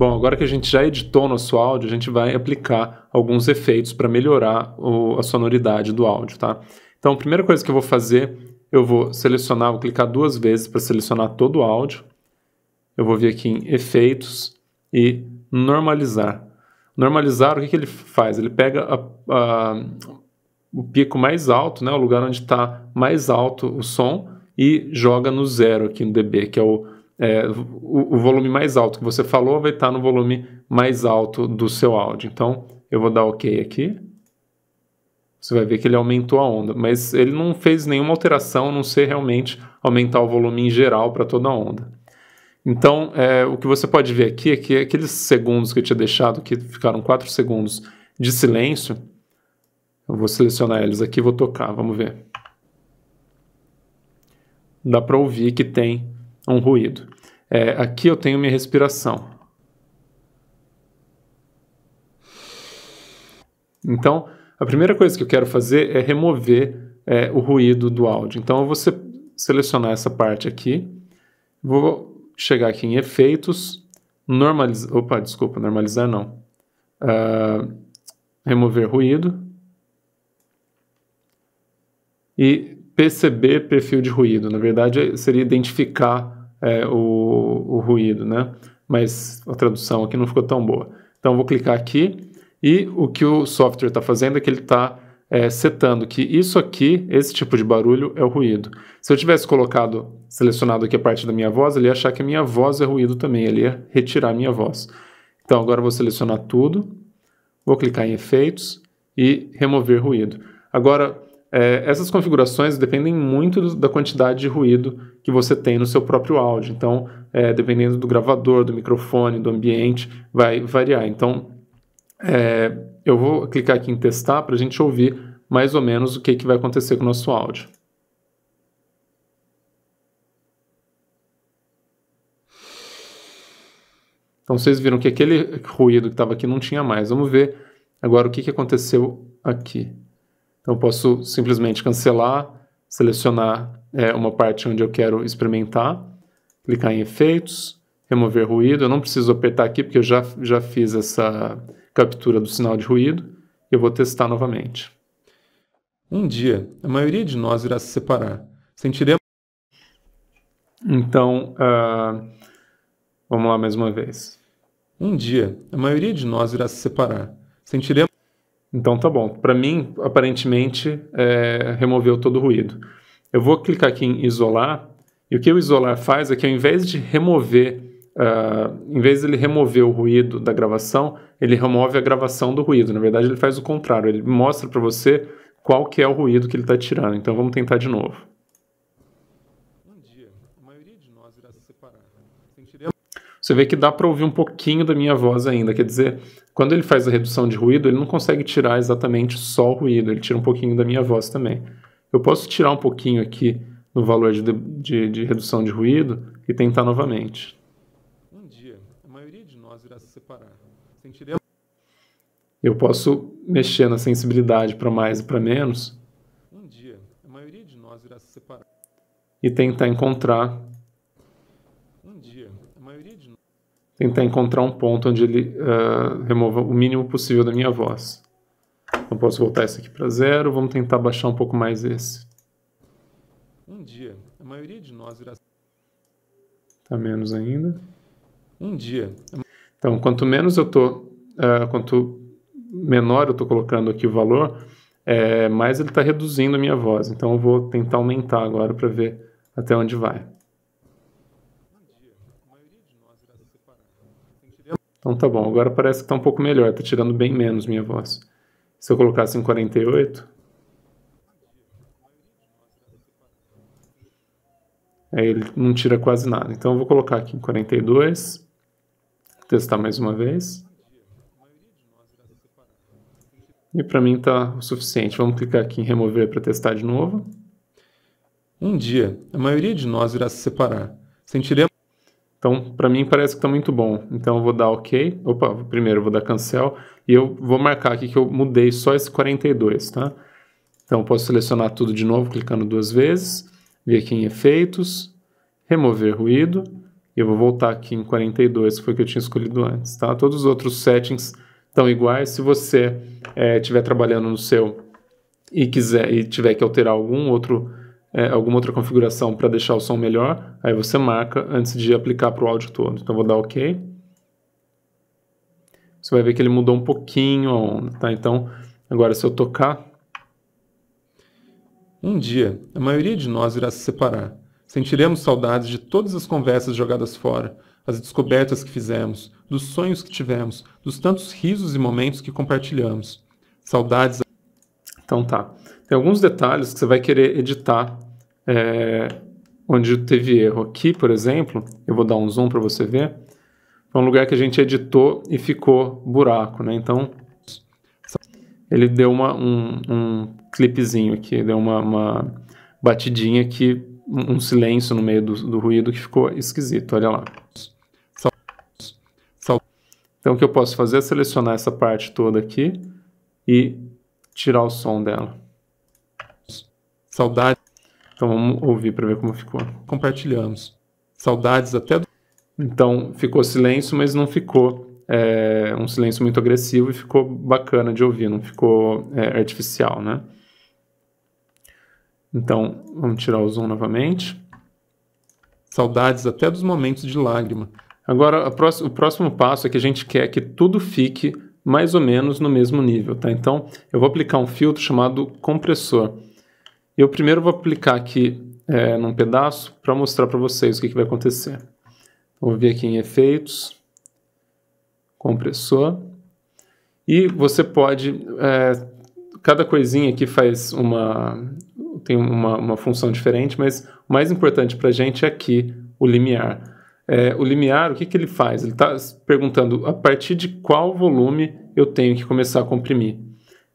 Bom, agora que a gente já editou nosso áudio, a gente vai aplicar alguns efeitos para melhorar o, a sonoridade do áudio, tá? Então, a primeira coisa que eu vou fazer, eu vou selecionar, vou clicar duas vezes para selecionar todo o áudio. Eu vou vir aqui em efeitos e normalizar. Normalizar, o que, que ele faz? Ele pega a, a, o pico mais alto, né, o lugar onde está mais alto o som, e joga no zero aqui no dB, que é o é, o, o, volume mais alto que você falou vai estar no volume mais alto do seu áudio. Então, eu vou dar OK aqui. Você vai ver que ele aumentou a onda, mas ele não fez nenhuma alteração, a não ser realmente aumentar o volume em geral para toda a onda. Então, é, o que você pode ver aqui é que aqueles segundos que eu tinha deixado, que ficaram 4 segundos de silêncio, eu vou selecionar eles aqui e vou tocar, vamos ver. Dá para ouvir que tem um ruído. É, aqui eu tenho minha respiração. Então, a primeira coisa que eu quero fazer é remover é, o ruído do áudio. Então, eu vou se selecionar essa parte aqui, vou chegar aqui em efeitos, normalizar, opa, desculpa, normalizar não, uh, remover ruído e perceber perfil de ruído. Na verdade, seria identificar é, o, o ruído, né? Mas a tradução aqui não ficou tão boa. Então vou clicar aqui e o que o software está fazendo é que ele está é, setando que isso aqui, esse tipo de barulho, é o ruído. Se eu tivesse colocado, selecionado aqui a parte da minha voz, ele ia achar que a minha voz é ruído também, ele ia retirar a minha voz. Então agora eu vou selecionar tudo, vou clicar em efeitos e remover ruído. Agora, é, essas configurações dependem muito do, da quantidade de ruído que você tem no seu próprio áudio. Então, é, dependendo do gravador, do microfone, do ambiente, vai variar. Então, é, eu vou clicar aqui em testar para a gente ouvir mais ou menos o que, que vai acontecer com o nosso áudio. Então vocês viram que aquele ruído que estava aqui não tinha mais. Vamos ver agora o que, que aconteceu aqui. Então eu posso simplesmente cancelar, selecionar é, uma parte onde eu quero experimentar, clicar em efeitos, remover ruído. Eu não preciso apertar aqui porque eu já, já fiz essa captura do sinal de ruído. Eu vou testar novamente. Um dia, a maioria de nós irá se separar. Sentiremos. Então, uh, vamos lá mais uma vez. Um dia, a maioria de nós irá se separar. Sentiremos. Então tá bom. Para mim, aparentemente, é, removeu todo o ruído. Eu vou clicar aqui em isolar, e o que o isolar faz é que ao invés de remover, uh, em vez de ele remover o ruído da gravação, ele remove a gravação do ruído. Na verdade, ele faz o contrário, ele mostra para você qual que é o ruído que ele está tirando. Então vamos tentar de novo. você vê que dá para ouvir um pouquinho da minha voz ainda. Quer dizer, quando ele faz a redução de ruído, ele não consegue tirar exatamente só o ruído, ele tira um pouquinho da minha voz também. Eu posso tirar um pouquinho aqui no valor de, de, de redução de ruído e tentar novamente. Um dia, a maioria de nós irá se separar. Sentiremos... Eu posso mexer na sensibilidade para mais e para menos. Um dia, a maioria de nós irá se separar. E tentar encontrar tentar encontrar um ponto onde ele uh, remova o mínimo possível da minha voz. Então posso voltar isso aqui para zero, vamos tentar baixar um pouco mais esse. Um dia, a maioria de nós irá... Tá menos ainda. Um dia. Então, quanto menos eu tô, uh, quanto menor eu tô colocando aqui o valor, é, mais ele está reduzindo a minha voz. Então eu vou tentar aumentar agora para ver até onde vai. Então tá bom, agora parece que tá um pouco melhor, tá tirando bem menos minha voz. Se eu colocasse em 48. Aí é, ele não tira quase nada. Então eu vou colocar aqui em 42. Testar mais uma vez. E para mim tá o suficiente. Vamos clicar aqui em remover para testar de novo. Um dia, a maioria de nós irá se separar. Sentiremos então, para mim parece que está muito bom. Então, eu vou dar OK. Opa, primeiro eu vou dar cancel. E eu vou marcar aqui que eu mudei só esse 42, tá? Então, eu posso selecionar tudo de novo, clicando duas vezes. Vir aqui em efeitos. Remover ruído. E eu vou voltar aqui em 42, que foi o que eu tinha escolhido antes, tá? Todos os outros settings estão iguais. Se você estiver eh, é, trabalhando no seu e quiser e tiver que alterar algum outro é, alguma outra configuração para deixar o som melhor, aí você marca antes de aplicar para o áudio todo. Então vou dar OK. Você vai ver que ele mudou um pouquinho a onda, tá? Então, agora se eu tocar... Um dia, a maioria de nós irá se separar. Sentiremos saudades de todas as conversas jogadas fora, as descobertas que fizemos, dos sonhos que tivemos, dos tantos risos e momentos que compartilhamos. Saudades... Então tá. Tem alguns detalhes que você vai querer editar é, onde teve erro. Aqui, por exemplo, eu vou dar um zoom para você ver. Foi um lugar que a gente editou e ficou buraco, né? Então, ele deu uma, um, um clipezinho aqui, deu uma, uma batidinha aqui, um, silêncio no meio do, do, ruído que ficou esquisito, olha lá. Então o que eu posso fazer é selecionar essa parte toda aqui e tirar o som dela. Saudade. Então vamos ouvir para ver como ficou. Compartilhamos. Saudades até do... Então ficou silêncio, mas não ficou é, um silêncio muito agressivo e ficou bacana de ouvir, não ficou é, artificial, né? Então vamos tirar o zoom novamente. Saudades até dos momentos de lágrima. Agora o próximo passo é que a gente quer que tudo fique mais ou menos no mesmo nível, tá? Então eu vou aplicar um filtro chamado compressor. Eu primeiro vou aplicar aqui é, num pedaço para mostrar para vocês o que, que vai acontecer. Vou vir aqui em efeitos, compressor, e você pode, é, cada coisinha aqui faz uma, tem uma, uma função diferente, mas o mais importante para a gente é aqui o limiar. É, o limiar, o que, que ele faz? Ele está perguntando a partir de qual volume eu tenho que começar a comprimir.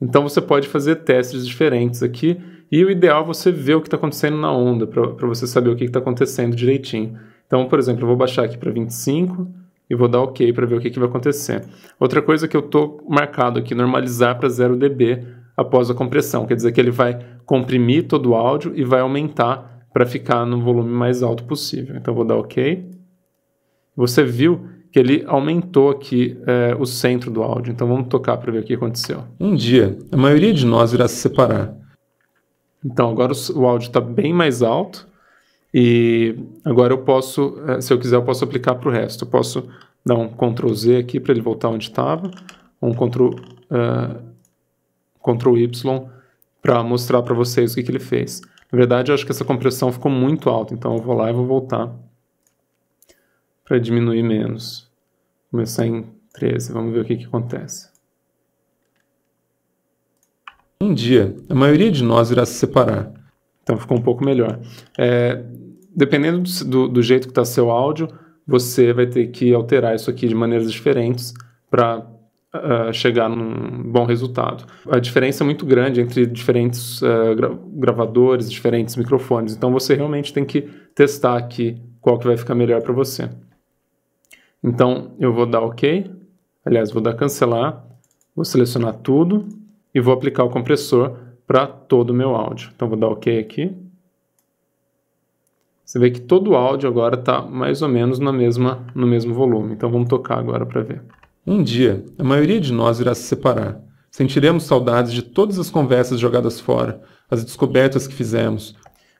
Então você pode fazer testes diferentes aqui e o ideal é você ver o que está acontecendo na onda, para você saber o que está acontecendo direitinho. Então, por exemplo, eu vou baixar aqui para 25 e vou dar OK para ver o que, que vai acontecer. Outra coisa que eu estou marcado aqui, normalizar para 0 dB após a compressão. Quer dizer que ele vai comprimir todo o áudio e vai aumentar para ficar no volume mais alto possível. Então, vou dar OK. Você viu que ele aumentou aqui é, o centro do áudio. Então vamos tocar para ver o que aconteceu. Um dia, a maioria de nós irá se separar. Então, agora o áudio está bem mais alto e agora eu posso, eh, se eu quiser, eu posso aplicar para o resto. Eu posso dar um Ctrl Z aqui para ele voltar onde estava, um Ctrl, uh, Ctrl Y para mostrar para vocês o que, que ele fez. Na verdade, eu acho que essa compressão ficou muito alta, então eu vou lá e vou voltar para diminuir menos. Começar em 13, vamos ver o que, que acontece. Um dia, a maioria de nós irá se separar. Então ficou um pouco melhor. É, dependendo do, do, jeito que está seu áudio, você vai ter que alterar isso aqui de maneiras diferentes para uh, ah, chegar num bom resultado. A diferença é muito grande entre diferentes uh, gra gravadores, diferentes microfones. Então você realmente tem que testar aqui qual que vai ficar melhor para você. Então eu vou dar OK. Aliás, vou dar cancelar. Vou selecionar tudo e vou aplicar o compressor para todo o meu áudio. Então vou dar OK aqui. Você vê que todo o áudio agora está mais ou menos na mesma, no mesmo volume. Então vamos tocar agora para ver. Um dia, a maioria de nós irá se separar. Sentiremos saudades de todas as conversas jogadas fora, as descobertas que fizemos.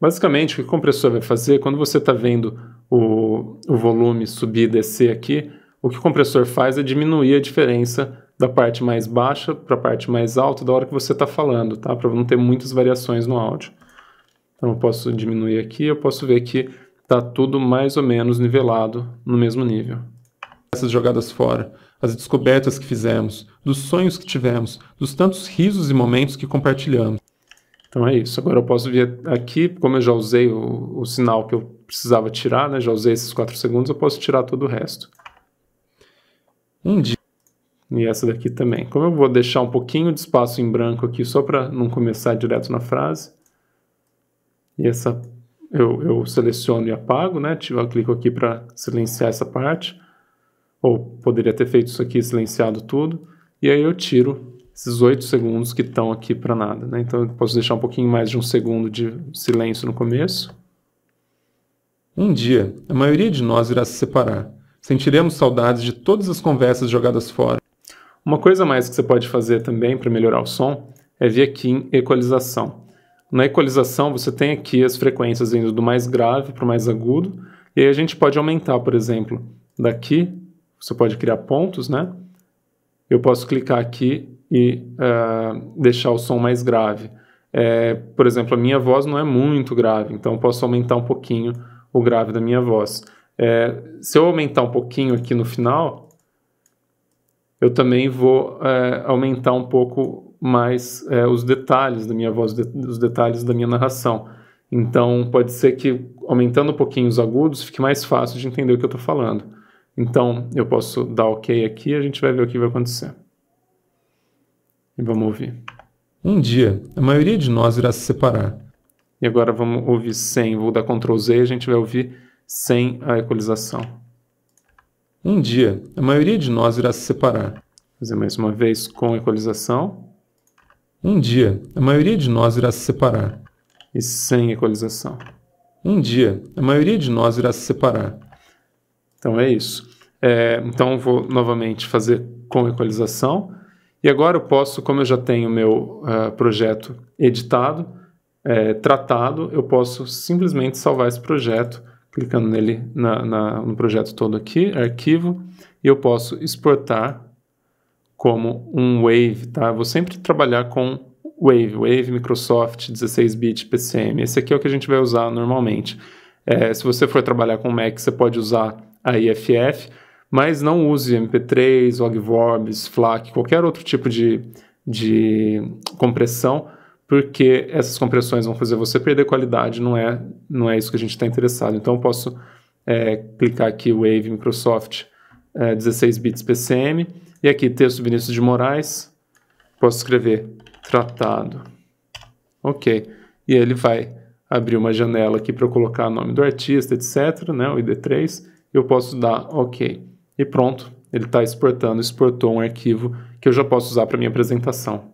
Basicamente, o que o compressor vai fazer, quando você está vendo o, o volume subir e descer aqui, o que o compressor faz é diminuir a diferença da parte mais baixa para a parte mais alta da hora que você está falando, tá? Para não ter muitas variações no áudio. Então eu posso diminuir aqui, eu posso ver que está tudo mais ou menos nivelado no mesmo nível. Essas jogadas fora, as descobertas que fizemos, dos sonhos que tivemos, dos tantos risos e momentos que compartilhamos. Então é isso. Agora eu posso vir aqui, como eu já usei o, o sinal que eu precisava tirar, né? Já usei esses 4 segundos, eu posso tirar todo o resto. Um dia. E essa daqui também. Como eu vou deixar um pouquinho de espaço em branco aqui só para não começar direto na frase. E essa eu, eu seleciono e apago, né? Eu clico aqui para silenciar essa parte. Ou poderia ter feito isso aqui, silenciado tudo. E aí eu tiro esses 8 segundos que estão aqui para nada. Né? Então eu posso deixar um pouquinho mais de um segundo de silêncio no começo. Um dia, a maioria de nós irá se separar. Sentiremos saudades de todas as conversas jogadas fora. Uma coisa mais que você pode fazer também para melhorar o som é vir aqui em equalização. Na equalização você tem aqui as frequências indo do mais grave para o mais agudo, e aí a gente pode aumentar, por exemplo, daqui, você pode criar pontos, né? Eu posso clicar aqui e uh, deixar o som mais grave. É, por exemplo, a minha voz não é muito grave, então posso aumentar um pouquinho o grave da minha voz. É, se eu aumentar um pouquinho aqui no final, eu também vou é, aumentar um pouco mais é, os detalhes da minha voz, os detalhes da minha narração. Então, pode ser que aumentando um pouquinho os agudos fique mais fácil de entender o que eu estou falando. Então, eu posso dar OK aqui e a gente vai ver o que vai acontecer. E vamos ouvir. Um dia, a maioria de nós irá se separar. E agora vamos ouvir sem. Vou dar Ctrl Z e a gente vai ouvir sem a equalização. Um dia, a maioria de nós irá se separar. Fazer mais uma vez com equalização. Um dia, a maioria de nós irá se separar. E sem equalização. Um dia, a maioria de nós irá se separar. Então é isso. É, então vou novamente fazer com equalização. E agora eu posso, como eu já tenho meu uh, projeto editado, é, tratado, eu posso simplesmente salvar esse projeto clicando nele na, na, no projeto todo aqui, arquivo, e eu posso exportar como um Wave, tá? vou sempre trabalhar com Wave, Wave, Microsoft, 16-bit, PCM. Esse aqui é o que a gente vai usar normalmente. É, se você for trabalhar com Mac, você pode usar a IFF, mas não use MP3, Ogvorbs, FLAC, qualquer outro tipo de, de compressão, porque essas compressões vão fazer você perder qualidade, não é, não é isso que a gente está interessado. Então eu posso é, clicar aqui Wave Microsoft é, 16 bits PCM, e aqui texto Vinícius de Moraes, posso escrever tratado. Ok, e ele vai abrir uma janela aqui para eu colocar o nome do artista, etc, né, o ID3, eu posso dar OK. E pronto, ele está exportando, exportou um arquivo que eu já posso usar para minha apresentação.